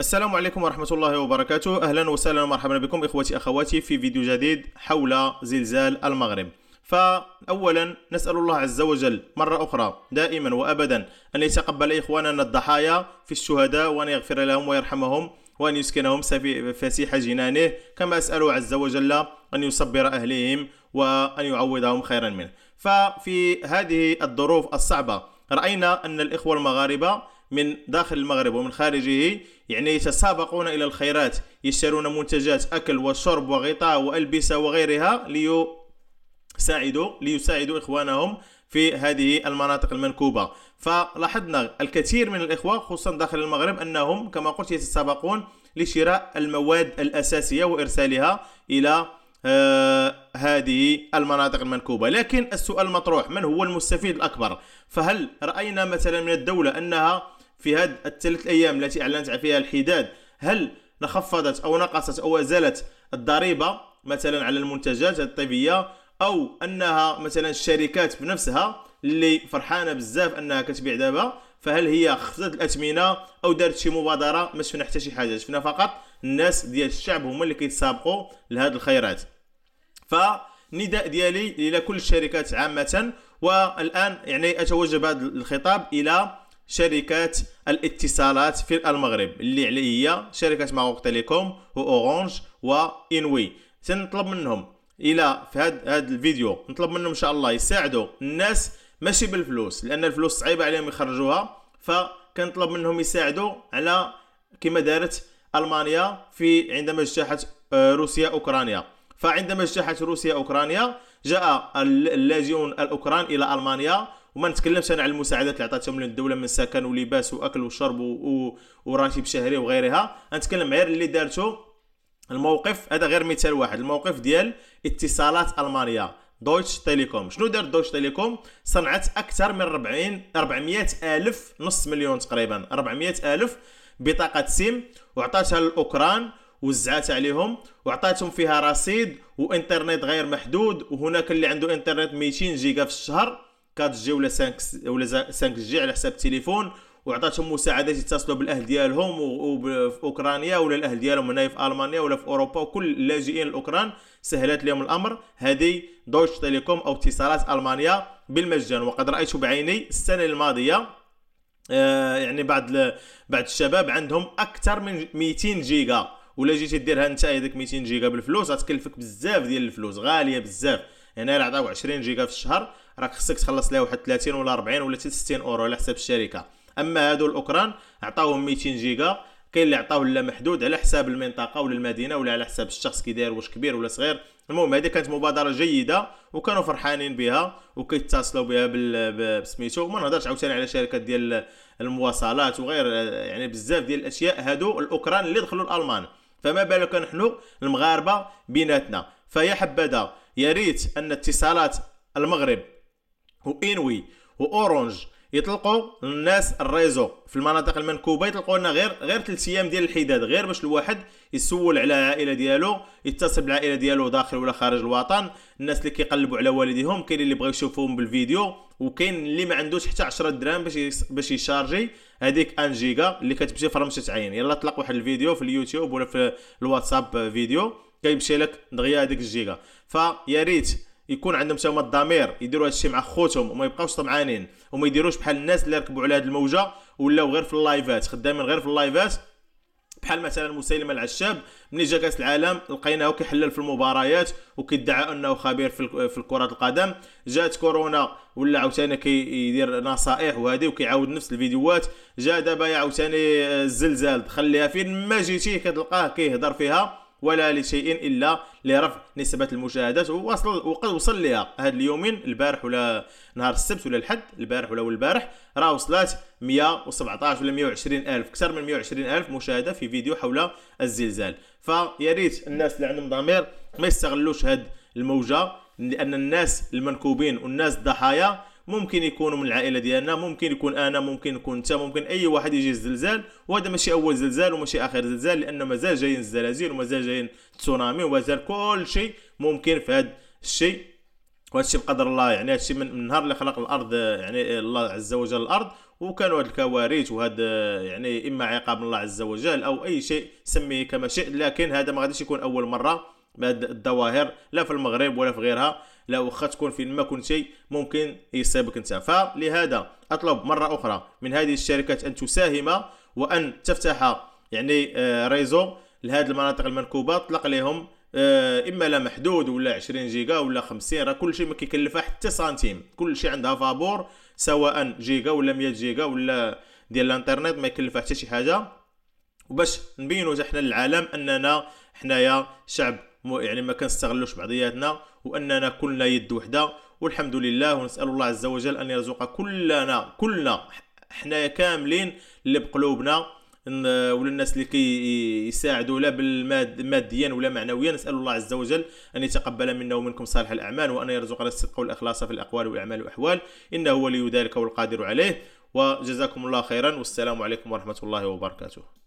السلام عليكم ورحمة الله وبركاته أهلا وسهلا ومرحبا بكم إخوتي أخواتي في فيديو جديد حول زلزال المغرب فأولا نسأل الله عز وجل مرة أخرى دائما وأبدا أن يتقبل إخواننا الضحايا في الشهداء وأن يغفر لهم ويرحمهم وأن يسكنهم فسيح جنانه كما أسأل عز وجل أن يصبر أهلهم وأن يعوضهم خيرا منه ففي هذه الظروف الصعبة رأينا أن الإخوة المغاربة من داخل المغرب ومن خارجه يعني يتسابقون إلى الخيرات يشترون منتجات أكل وشرب وغطاء وألبسة وغيرها ليساعدوا ليساعدوا إخوانهم في هذه المناطق المنكوبة فلاحظنا الكثير من الإخوة خصوصا داخل المغرب أنهم كما قلت يتسابقون لشراء المواد الأساسية وإرسالها إلى آه هذه المناطق المنكوبة لكن السؤال المطروح من هو المستفيد الأكبر فهل رأينا مثلا من الدولة أنها في هذه الثلاث ايام التي اعلنت فيها الحداد هل نخفضت او نقصت او ازالت الضريبه مثلا على المنتجات الطبيه او انها مثلا الشركات بنفسها اللي فرحانه بزاف انها كتبيع دابا فهل هي خفضت الاثمنه او دارت شي مبادره ما شفنا حتى شي حاجه شفنا فقط الناس ديال الشعب هما اللي كيتسابقوا لهذه الخيرات فنداء ديالي الى كل الشركات عامه والان يعني اتوجه بهذا الخطاب الى شركات الاتصالات في المغرب اللي عليه هي شركه ماروك تيليكوم واورانج وانوي تنطلب منهم الى في هذا هذا الفيديو نطلب منهم ان شاء الله يساعدوا الناس ماشي بالفلوس لان الفلوس صعيبه عليهم يخرجوها فكنطلب منهم يساعدوا على كما دارت المانيا في عندما اجتاحت آه، روسيا اوكرانيا فعندما اجتاحت روسيا اوكرانيا جاء اللاجئون الاوكران الى المانيا وما نتكلمش انا على المساعدات اللي عطاتهم للدوله الدوله من سكن ولباس واكل وشرب و... وراتب شهري وغيرها نتكلم غير اللي دارته الموقف هذا غير مثال واحد الموقف ديال اتصالات المانيا دويتش تيليكوم شنو دار دويتش تيليكوم صنعت اكثر من 40 400 الف نص مليون تقريبا 400 الف بطاقه سيم وعطاتها للاوكران وزعات عليهم وعطاتهم فيها رصيد وانترنت غير محدود وهناك اللي عنده انترنت 200 جيجا في الشهر 4 جي ولا 5 ولا 5 جي على حساب التليفون وعطاتهم مساعدات يتصلوا بالاهل ديالهم وفي اوكرانيا ولا الاهل ديالهم هنا في المانيا ولا في اوروبا وكل اللاجئين الاوكران سهلت لهم الامر هذه دويتش تيليكوم او اتصالات المانيا بالمجان وقد رايت بعيني السنه الماضيه آه، يعني بعض بعض الشباب عندهم اكثر من 200 جيجا ولا جيتي ديرها انت هذيك 200 جيجا بالفلوس غتكلفك بزاف ديال الفلوس غاليه بزاف هنا الا عطاو 20 جيجا في الشهر راك خصك تخلص لها واحد 30 ولا 40 ولا 60 اورو على حساب الشركه اما هادو الاوكران عطاوهم 200 جيجا كاين اللي عطاوه لا محدود على حساب المنطقه ولا المدينه ولا على حساب الشخص كي داير واش كبير ولا صغير المهم هذه كانت مبادره جيده وكانوا فرحانين بها وكيتصلوا بها بسميتو وما نهضرش عاوتاني على شركات ديال المواصلات وغير يعني بزاف ديال الاشياء هادو الاوكران اللي دخلوا الالمان فما بالك نحن المغاربه بيناتنا فيا حبذا يا ريت ان اتصالات المغرب وانوي واورنج يطلقوا الناس الريزو في المناطق المنكوبه يطلقوا لنا غير غير 3 ايام ديال الحداد غير باش الواحد يسول على العائله ديالو يتصل بالعائله ديالو داخل ولا خارج الوطن الناس اللي كيقلبوا على والديهم كاين اللي بغى يشوفوهم بالفيديو وكاين اللي ما عندوش حتى 10 دراهم باش باش يشارجي هذيك 1 جيجا اللي كتمشي في رمشه عين يلا طلق واحد الفيديو في اليوتيوب ولا في الواتساب فيديو كيمشي لك دغيا هذيك الجيجا فيا ريت يكون عندهم تما الضمير يديروا هادشي مع خوتهم وما يبقاوش طمعانين وما يديروش بحال الناس اللي ركبوا على هاد الموجه ولاو غير في اللايفات خدامين غير في اللايفات بحال مثلا مسيلمة العشاب ملي جا كاس العالم لقيناه كيحلل في المباريات وكيدعى انه خبير في في كرة القدم جات كورونا ولا عاوتاني كيدير نصائح وهذه وكيعاود نفس الفيديوهات جا دابا عاوتاني آه، الزلزال دخل ليها فين ما جيتي كتلقاه كيهضر فيها ولا لشيء الا لرفع نسبه المشاهدات ووصل وقد وصل لها هاد اليومين البارح ولا نهار السبت ولا الحد البارح ولا البارح راه وصلت 117 ولا 120 الف اكثر من 120 الف مشاهده في فيديو حول الزلزال فيا ريت الناس اللي عندهم ضمير ما يستغلوش هاد الموجه لان الناس المنكوبين والناس الضحايا ممكن يكونوا من العائله ديالنا ممكن يكون انا ممكن يكون انت ممكن اي واحد يجي الزلزال وهذا ماشي اول زلزال وماشي اخر زلزال لان مازال جايين الزلازل ومازال جايين تسونامي ومازال كل شيء ممكن في هذا الشيء وهذا الشيء بقدر الله يعني هذا الشيء من النهار اللي خلق الارض يعني الله عز وجل الارض وكانوا هاد الكوارث وهاد يعني اما عقاب من الله عز وجل او اي شيء سميه كما شئت لكن هذا ما غاديش يكون اول مره بهاد الظواهر لا في المغرب ولا في غيرها لا واخا تكون فين ما كنتي ممكن يصيبك انت فلهذا اطلب مره اخرى من هذه الشركات ان تساهم وان تفتح يعني آه، ريزو لهذه المناطق المنكوبه تطلق لهم آه، اما لا محدود ولا 20 جيجا ولا 50 راه كلشي ما كيكلفها حتى سنتيم كلشي عندها فابور سواء جيجا ولا 100 جيجا ولا ديال الانترنت ما يكلفها حتى شي حاجه وباش نبينوا حنا للعالم اننا حنايا شعب يعني ما كنستغلوش بعضياتنا واننا كلنا يد وحده والحمد لله ونسال الله عز وجل ان يرزق كلنا كلنا حنايا كاملين اللي بقلوبنا ولا الناس اللي كيساعدوا كي لا ماديا ولا معنويا نسال الله عز وجل ان يتقبل منا ومنكم صالح الاعمال وان يرزقنا الصدق والاخلاص في الاقوال والاعمال والاحوال انه ولي ذلك والقادر عليه وجزاكم الله خيرا والسلام عليكم ورحمه الله وبركاته